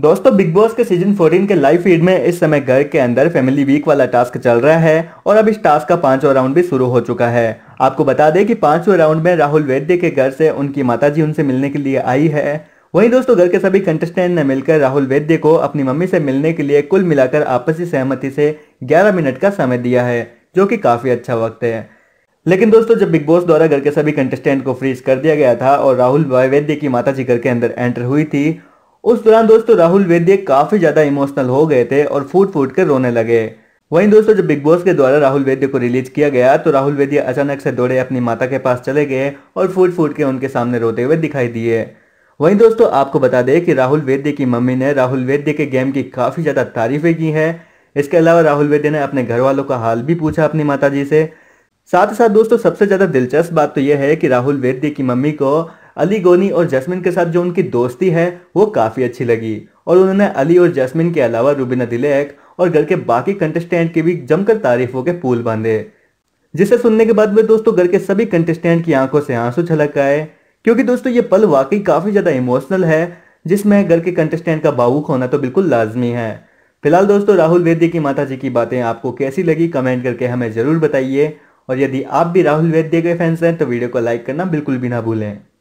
दोस्तों big boss के season 14 के लाइव फीड में इस समय घर के अंदर फैमिली वीक वाला टास्क चल रहा है और अब इस टास्क का पांचवा राउंड भी शुरू हो चुका है आपको बता दें कि पांचवें राउंड में राहुल वैद्य के घर से उनकी माताजी उनसे मिलने के लिए आई है वहीं दोस्तों घर के सभी कंटेस्टेंट ने मिलकर राहुल वैद्य को अपनी मम्मी से मिलने के लिए कुल मिलाकर आपसी सहमति से ग्यारह मिनट का समय दिया है जो की काफी अच्छा वक्त है लेकिन दोस्तों जब बिग बॉस द्वारा घर के सभी कंटेस्टेंट को फ्रीज कर दिया गया था और राहुल वैद्य की माता घर के अंदर एंटर हुई थी उस दौरान दोस्तों राहुल वेद्य काफी ज्यादा इमोशनल हो गए थे और फूट फूट कर रोने लगे वहीं दोस्तों जब बिग बॉस के द्वारा राहुल वेद्य को रिलीज किया गया तो राहुल वेद्य अचानक से दौड़े अपनी माता के पास चले गए और फूट फूट के उनके सामने रोते हुए दिखाई दिए वहीं दोस्तों आपको बता दें कि राहुल वेद्य की मम्मी ने राहुल वेद्य के गेम की काफ़ी ज़्यादा तारीफें की हैं इसके अलावा राहुल वेद्य ने अपने घर वालों का हाल भी पूछा अपनी माता से साथ साथ दोस्तों सबसे ज़्यादा दिलचस्प बात तो यह है कि राहुल वेद्य की मम्मी को अली गोनी और जैस्मिन के साथ जो उनकी दोस्ती है वो काफ़ी अच्छी लगी और उन्होंने अली और जैस्मिन के अलावा रूबीना दिलेक और घर के बाकी कंटेस्टेंट की भी जमकर तारीफों के पुल बांधे जिसे सुनने के बाद वे दोस्तों घर के सभी कंटेस्टेंट की आंखों से आंसू छलक आए क्योंकि दोस्तों ये पल वाकई काफ़ी ज़्यादा इमोशनल है जिसमें घर के कंटेस्टेंट का भावुक होना तो बिल्कुल लाजमी है फिलहाल दोस्तों राहुल वैद्य की माता जी की बातें आपको कैसी लगी कमेंट करके हमें ज़रूर बताइए और यदि आप भी राहुल वैद्य के फैंस हैं तो वीडियो को लाइक करना बिल्कुल भी ना भूलें